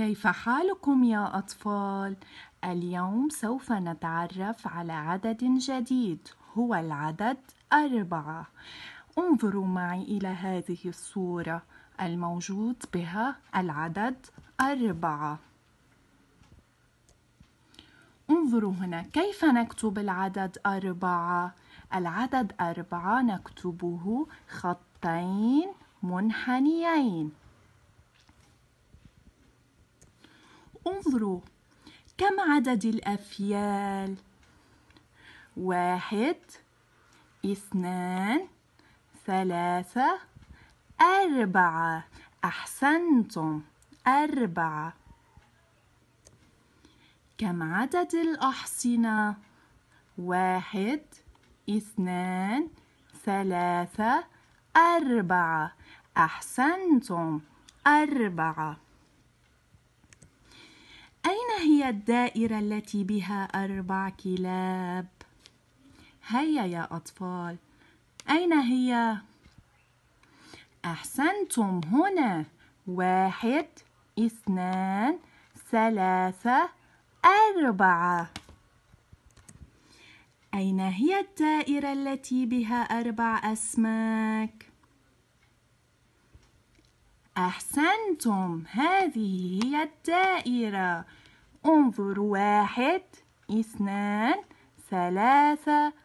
كيف حالكم يا أطفال؟ اليوم سوف نتعرف على عدد جديد هو العدد أربعة انظروا معي إلى هذه الصورة الموجود بها العدد أربعة انظروا هنا كيف نكتب العدد أربعة؟ العدد أربعة نكتبه خطين منحنيين انظروا كم عدد الأفيال؟ واحد اثنان ثلاثة أربعة أحسنتم أربعة كم عدد الأحصنة؟ واحد اثنان ثلاثة أربعة أحسنتم أربعة هي الدائرة التي بها أربع كلاب هيا يا أطفال أين هي؟ أحسنتم هنا واحد اثنان ثلاثة أربعة أين هي الدائرة التي بها أربع أسماك؟ أحسنتم هذه هي الدائرة انظر واحد اثنان ثلاثة